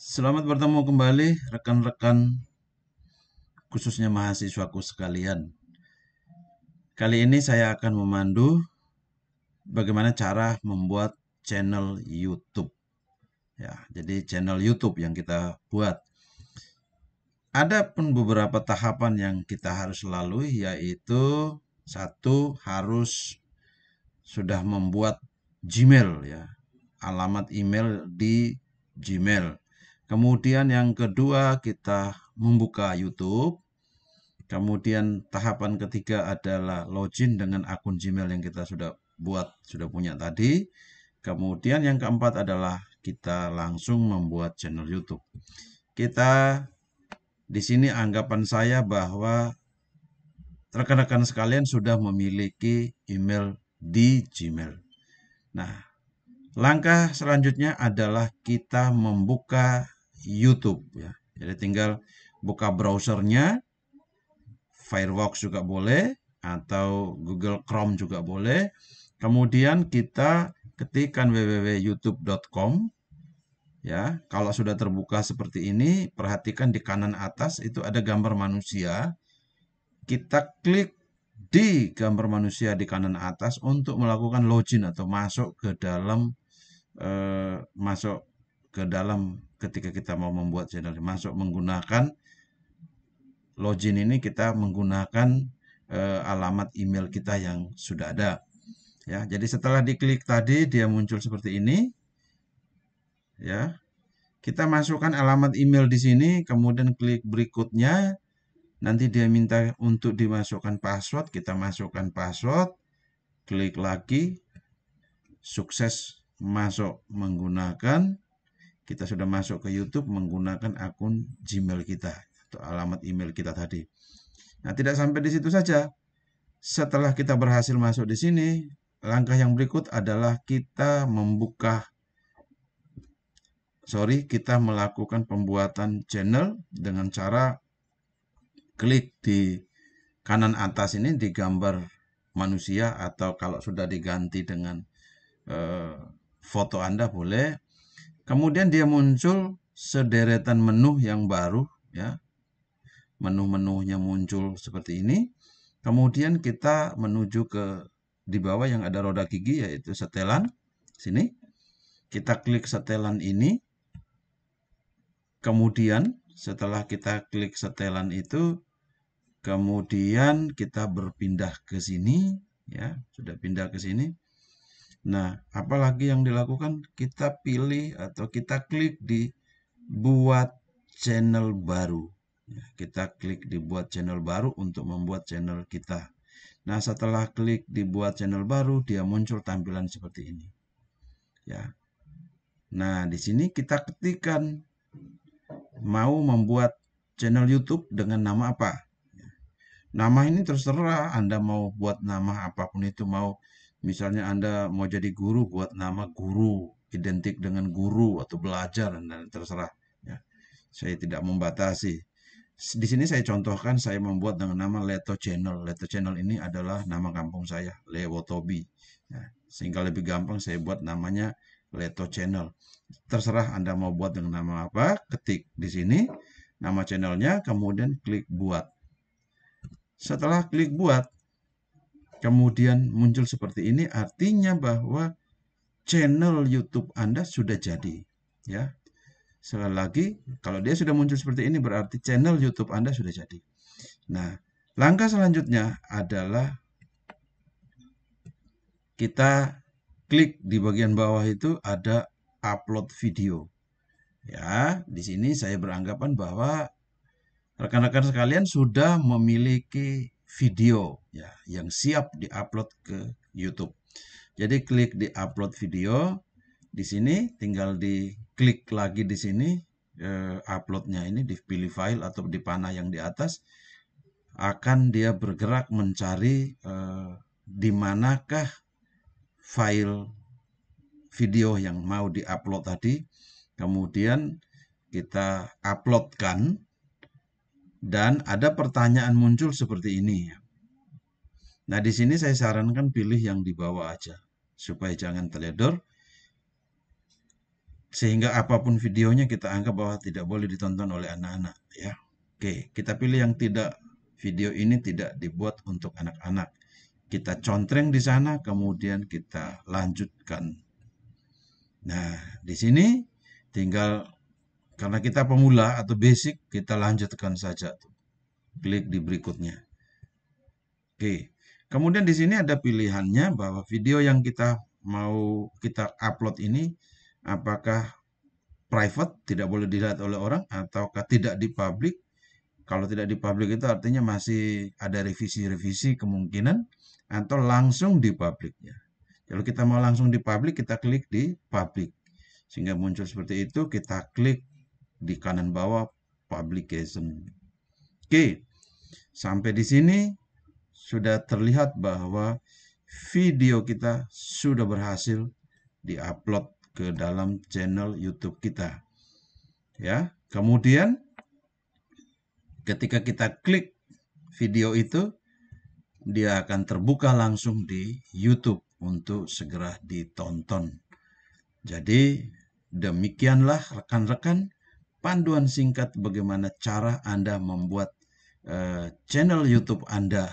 Selamat bertemu kembali rekan-rekan khususnya mahasiswaku sekalian. Kali ini saya akan memandu bagaimana cara membuat channel YouTube. Ya, jadi channel YouTube yang kita buat. Ada pun beberapa tahapan yang kita harus lalui yaitu satu harus sudah membuat Gmail ya, alamat email di Gmail Kemudian yang kedua kita membuka YouTube. Kemudian tahapan ketiga adalah login dengan akun Gmail yang kita sudah buat, sudah punya tadi. Kemudian yang keempat adalah kita langsung membuat channel YouTube. Kita di sini anggapan saya bahwa rekan-rekan sekalian sudah memiliki email di Gmail. Nah, langkah selanjutnya adalah kita membuka YouTube ya. Jadi tinggal buka browsernya, Firefox juga boleh atau Google Chrome juga boleh. Kemudian kita ketikkan www.youtube.com ya. Kalau sudah terbuka seperti ini, perhatikan di kanan atas itu ada gambar manusia. Kita klik di gambar manusia di kanan atas untuk melakukan login atau masuk ke dalam eh, masuk ke dalam ketika kita mau membuat channel masuk menggunakan login ini kita menggunakan e, alamat email kita yang sudah ada ya jadi setelah diklik tadi dia muncul seperti ini ya kita masukkan alamat email di sini kemudian klik berikutnya nanti dia minta untuk dimasukkan password kita masukkan password klik lagi sukses masuk menggunakan kita sudah masuk ke YouTube menggunakan akun Gmail kita atau alamat email kita tadi. Nah, tidak sampai di situ saja. Setelah kita berhasil masuk di sini, langkah yang berikut adalah kita membuka sorry, kita melakukan pembuatan channel dengan cara klik di kanan atas ini di gambar manusia atau kalau sudah diganti dengan eh, foto Anda boleh Kemudian dia muncul sederetan menu yang baru ya. Menu-menunya muncul seperti ini. Kemudian kita menuju ke di bawah yang ada roda gigi yaitu setelan sini. Kita klik setelan ini. Kemudian setelah kita klik setelan itu kemudian kita berpindah ke sini ya, sudah pindah ke sini. Nah, apalagi yang dilakukan kita pilih atau kita klik di buat channel baru. Ya, kita klik di buat channel baru untuk membuat channel kita. Nah, setelah klik di buat channel baru, dia muncul tampilan seperti ini. Ya. Nah, di sini kita ketikkan mau membuat channel YouTube dengan nama apa. Ya. Nama ini terserah Anda mau buat nama apapun itu mau Misalnya Anda mau jadi guru, buat nama guru, identik dengan guru atau belajar, dan terserah. Ya. Saya tidak membatasi. Di sini saya contohkan, saya membuat dengan nama Leto Channel. Leto Channel ini adalah nama kampung saya, Lewotobi. Ya. Sehingga lebih gampang saya buat namanya Leto Channel. Terserah Anda mau buat dengan nama apa, ketik di sini nama channelnya, kemudian klik buat. Setelah klik buat, kemudian muncul seperti ini artinya bahwa channel YouTube Anda sudah jadi ya sekali lagi kalau dia sudah muncul seperti ini berarti channel YouTube Anda sudah jadi nah langkah selanjutnya adalah kita klik di bagian bawah itu ada upload video ya di sini saya beranggapan bahwa rekan-rekan sekalian sudah memiliki video ya yang siap diupload ke YouTube. Jadi klik di upload video di sini tinggal di klik lagi di sini eh, uploadnya ini dipilih file atau di panah yang di atas akan dia bergerak mencari eh, di manakah file video yang mau diupload tadi kemudian kita uploadkan dan ada pertanyaan muncul seperti ini. Nah, di sini saya sarankan pilih yang di bawah aja supaya jangan teledor sehingga apapun videonya kita anggap bahwa tidak boleh ditonton oleh anak-anak ya. Oke, kita pilih yang tidak video ini tidak dibuat untuk anak-anak. Kita contreng di sana kemudian kita lanjutkan. Nah, di sini tinggal karena kita pemula atau basic, kita lanjutkan saja. Klik di berikutnya. Oke. Kemudian di sini ada pilihannya bahwa video yang kita mau kita upload ini apakah private, tidak boleh dilihat oleh orang, ataukah tidak di public. Kalau tidak di public itu artinya masih ada revisi-revisi kemungkinan, atau langsung di public. Kalau kita mau langsung di public, kita klik di public. Sehingga muncul seperti itu, kita klik di kanan bawah publication. Oke, sampai di sini sudah terlihat bahwa video kita sudah berhasil diupload ke dalam channel YouTube kita. Ya, kemudian ketika kita klik video itu dia akan terbuka langsung di YouTube untuk segera ditonton. Jadi demikianlah rekan-rekan panduan singkat bagaimana cara Anda membuat uh, channel YouTube Anda.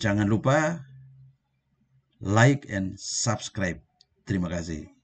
Jangan lupa like and subscribe. Terima kasih.